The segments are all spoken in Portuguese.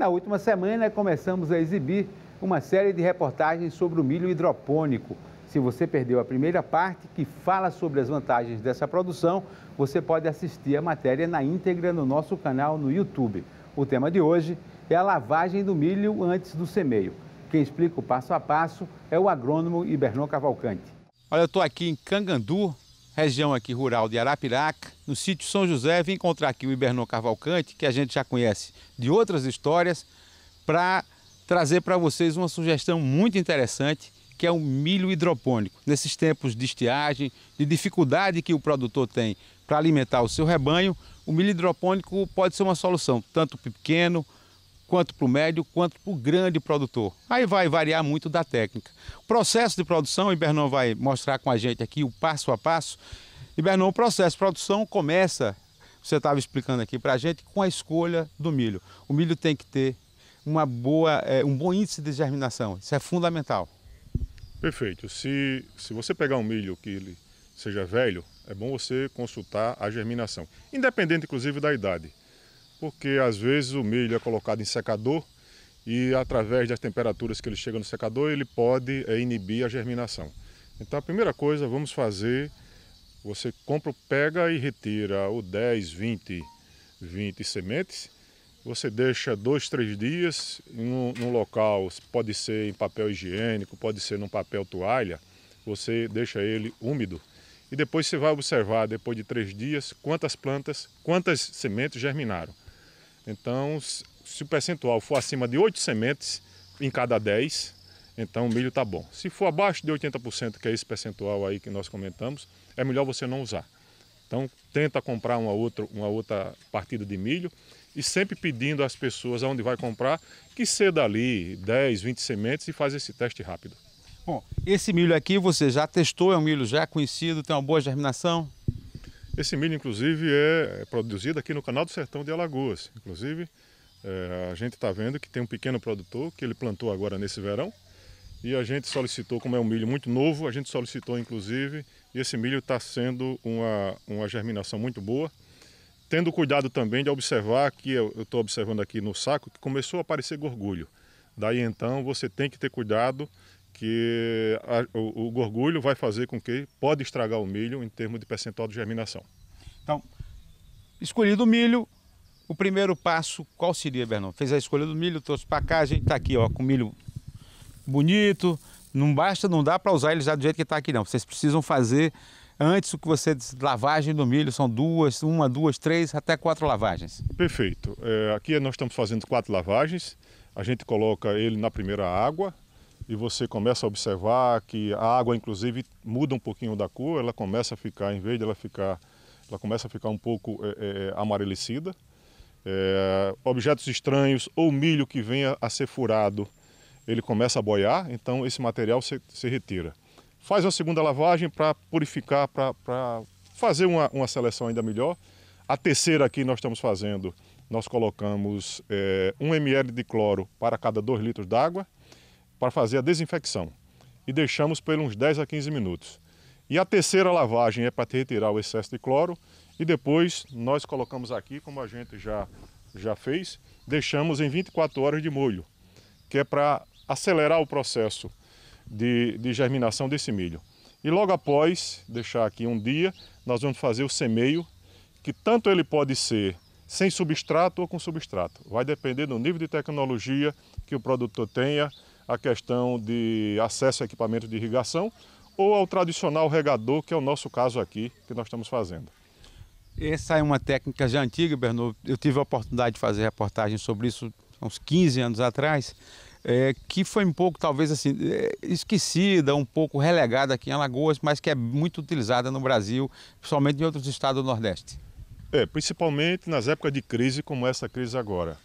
Na última semana, começamos a exibir uma série de reportagens sobre o milho hidropônico. Se você perdeu a primeira parte, que fala sobre as vantagens dessa produção, você pode assistir a matéria na íntegra no nosso canal no YouTube. O tema de hoje é a lavagem do milho antes do semeio. Quem explica o passo a passo é o agrônomo Ibernon Cavalcante. Olha, eu estou aqui em Cangandu, região aqui rural de Arapiraca, no sítio São José, vim encontrar aqui o Ibernon Cavalcante, que a gente já conhece de outras histórias, para trazer para vocês uma sugestão muito interessante, que é o milho hidropônico. Nesses tempos de estiagem, de dificuldade que o produtor tem para alimentar o seu rebanho, o milho hidropônico pode ser uma solução, tanto pequeno quanto para o médio, quanto para o grande produtor. Aí vai variar muito da técnica. O processo de produção, Ibernon vai mostrar com a gente aqui o passo a passo. Ibernon, o processo de produção começa, você estava explicando aqui para a gente, com a escolha do milho. O milho tem que ter uma boa, é, um bom índice de germinação, isso é fundamental. Perfeito. Se, se você pegar um milho que ele seja velho, é bom você consultar a germinação, independente inclusive da idade porque às vezes o milho é colocado em secador e através das temperaturas que ele chega no secador ele pode é, inibir a germinação. Então a primeira coisa vamos fazer, você compra, pega e retira o 10, 20, 20 sementes, você deixa dois, três dias num, num local, pode ser em papel higiênico, pode ser num papel toalha, você deixa ele úmido e depois você vai observar, depois de três dias, quantas plantas, quantas sementes germinaram. Então, se o percentual for acima de 8 sementes em cada 10, então o milho está bom. Se for abaixo de 80%, que é esse percentual aí que nós comentamos, é melhor você não usar. Então tenta comprar uma outra, uma outra partida de milho e sempre pedindo às pessoas aonde vai comprar que ceda ali 10, 20 sementes e faz esse teste rápido. Bom, esse milho aqui você já testou, é um milho já conhecido, tem uma boa germinação? Esse milho, inclusive, é, é produzido aqui no Canal do Sertão de Alagoas. Inclusive, é, a gente está vendo que tem um pequeno produtor que ele plantou agora nesse verão. E a gente solicitou, como é um milho muito novo, a gente solicitou, inclusive, e esse milho está sendo uma, uma germinação muito boa. Tendo cuidado também de observar, que eu estou observando aqui no saco, que começou a aparecer gorgulho. Daí então você tem que ter cuidado que a, o, o gorgulho vai fazer com que pode estragar o milho em termos de percentual de germinação. Então, escolhido o milho, o primeiro passo qual seria, Bernardo? Fez a escolha do milho, trouxe para cá, a gente está aqui ó, com milho bonito, não basta, não dá para usar ele já do jeito que está aqui não, vocês precisam fazer antes o que você lavagem do milho, são duas, uma, duas, três, até quatro lavagens. Perfeito. É, aqui nós estamos fazendo quatro lavagens. A gente coloca ele na primeira água, e você começa a observar que a água, inclusive, muda um pouquinho da cor, ela começa a ficar, em vez de ela ficar, ela começa a ficar um pouco é, é, amarelecida. É, objetos estranhos ou milho que venha a ser furado, ele começa a boiar, então esse material se, se retira. Faz uma segunda lavagem para purificar, para fazer uma, uma seleção ainda melhor. A terceira aqui nós estamos fazendo, nós colocamos é, 1 ml de cloro para cada 2 litros d'água para fazer a desinfecção e deixamos por uns 10 a 15 minutos. E a terceira lavagem é para retirar o excesso de cloro e depois nós colocamos aqui, como a gente já, já fez, deixamos em 24 horas de molho, que é para acelerar o processo de, de germinação desse milho. E logo após, deixar aqui um dia, nós vamos fazer o semeio, que tanto ele pode ser sem substrato ou com substrato. Vai depender do nível de tecnologia que o produtor tenha, a questão de acesso a equipamento de irrigação ou ao tradicional regador, que é o nosso caso aqui, que nós estamos fazendo. Essa é uma técnica já antiga, Bernardo. Eu tive a oportunidade de fazer reportagem sobre isso uns 15 anos atrás, é, que foi um pouco, talvez assim, é, esquecida, um pouco relegada aqui em Alagoas, mas que é muito utilizada no Brasil, principalmente em outros estados do Nordeste. É, principalmente nas épocas de crise como essa crise agora.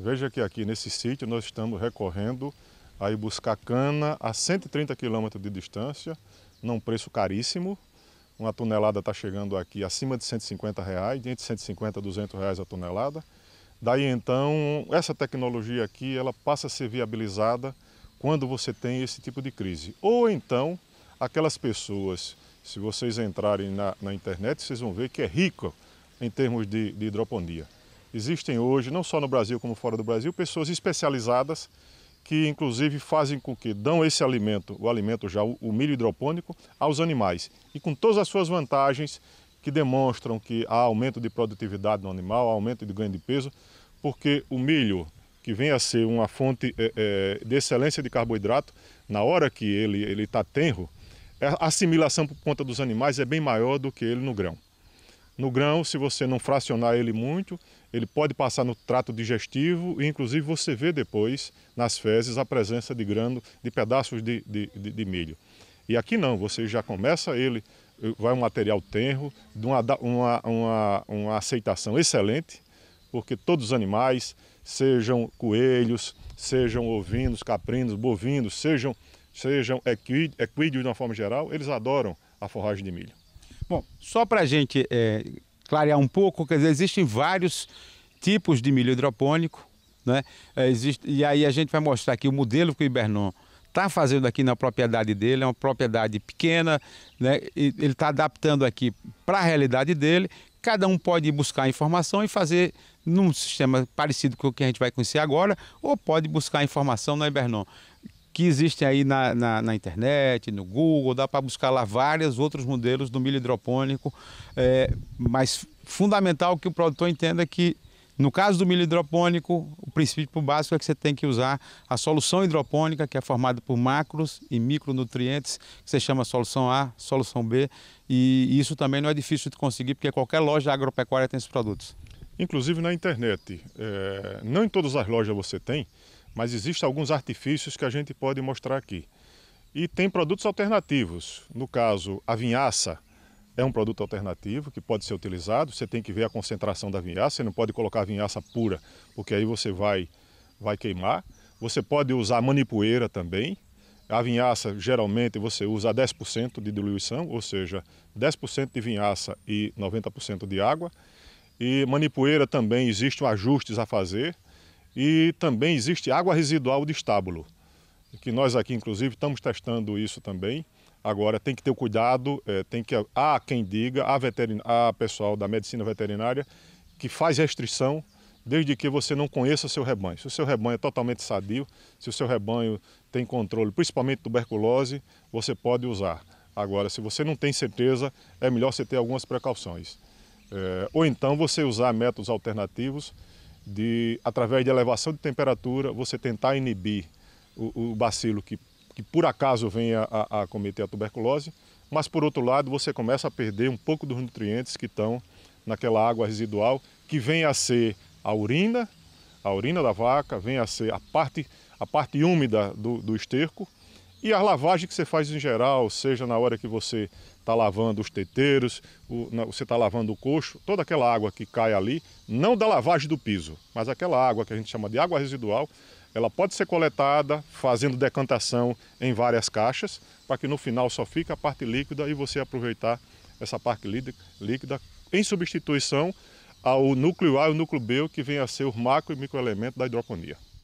Veja que aqui nesse sítio nós estamos recorrendo aí buscar cana a 130 quilômetros de distância, num preço caríssimo. Uma tonelada está chegando aqui acima de 150 reais, entre 150 e 200 reais a tonelada. Daí então, essa tecnologia aqui, ela passa a ser viabilizada quando você tem esse tipo de crise. Ou então, aquelas pessoas, se vocês entrarem na, na internet, vocês vão ver que é rico em termos de, de hidroponia. Existem hoje, não só no Brasil como fora do Brasil, pessoas especializadas que inclusive fazem com que dão esse alimento, o alimento já, o milho hidropônico, aos animais. E com todas as suas vantagens que demonstram que há aumento de produtividade no animal, aumento de ganho de peso, porque o milho, que vem a ser uma fonte é, é, de excelência de carboidrato, na hora que ele está ele tá tenro, a assimilação por conta dos animais é bem maior do que ele no grão. No grão, se você não fracionar ele muito, ele pode passar no trato digestivo e, inclusive, você vê depois nas fezes a presença de grano, de pedaços de, de, de, de milho. E aqui não, você já começa ele, eh, vai um material tenro, de uma, uma, uma, uma aceitação excelente, porque todos os animais, sejam coelhos, sejam ovinos, caprinos, bovinos, sejam, sejam equídeos de uma forma geral, eles adoram a forragem de milho. Bom, só para a gente é, clarear um pouco, quer dizer, existem vários tipos de milho hidropônico, né? É, existe, e aí a gente vai mostrar aqui o modelo que o Ibernon está fazendo aqui na propriedade dele, é uma propriedade pequena, né? E ele está adaptando aqui para a realidade dele. Cada um pode buscar informação e fazer num sistema parecido com o que a gente vai conhecer agora, ou pode buscar informação na Ibernon que existem aí na, na, na, internet, no Google, dá para buscar lá vários outros modelos do milho hidropônico, é, mas fundamental que o produtor entenda que no caso do milho hidropônico, o princípio básico é que você tem que usar a solução hidropônica, que é formada por macros e micronutrientes, que você chama solução A, solução B, e isso também não é difícil de conseguir, porque qualquer loja agropecuária tem esses produtos. Inclusive na internet, é, não em todas as lojas você tem, mas existem alguns artifícios que a gente pode mostrar aqui. E tem produtos alternativos. No caso, a vinhaça é um produto alternativo que pode ser utilizado. Você tem que ver a concentração da vinhaça, você não pode colocar a vinhaça pura, porque aí você vai, vai queimar. Você pode usar manipoeira também. A vinhaça, geralmente, você usa 10% de diluição, ou seja, 10% de vinhaça e 90% de água. E manipoeira também, existem ajustes a fazer e também existe água residual de estábulo, que nós aqui, inclusive, estamos testando isso também. Agora, tem que ter cuidado, é, tem que... Há quem diga, há, veterin, há pessoal da medicina veterinária que faz restrição desde que você não conheça o seu rebanho. Se o seu rebanho é totalmente sadio, se o seu rebanho tem controle, principalmente tuberculose, você pode usar. Agora, se você não tem certeza, é melhor você ter algumas precauções. É, ou então você usar métodos alternativos de, através de elevação de temperatura, você tentar inibir o, o bacilo que, que por acaso venha a, a cometer a tuberculose, mas por outro lado você começa a perder um pouco dos nutrientes que estão naquela água residual, que vem a ser a urina, a urina da vaca, vem a ser a parte, a parte úmida do, do esterco, e a lavagem que você faz em geral, seja na hora que você está lavando os teteiros, o, na, você está lavando o coxo, toda aquela água que cai ali, não da lavagem do piso, mas aquela água que a gente chama de água residual, ela pode ser coletada fazendo decantação em várias caixas, para que no final só fique a parte líquida e você aproveitar essa parte líquida em substituição ao núcleo A e o núcleo B, que vem a ser o macro e microelemento da hidroponia.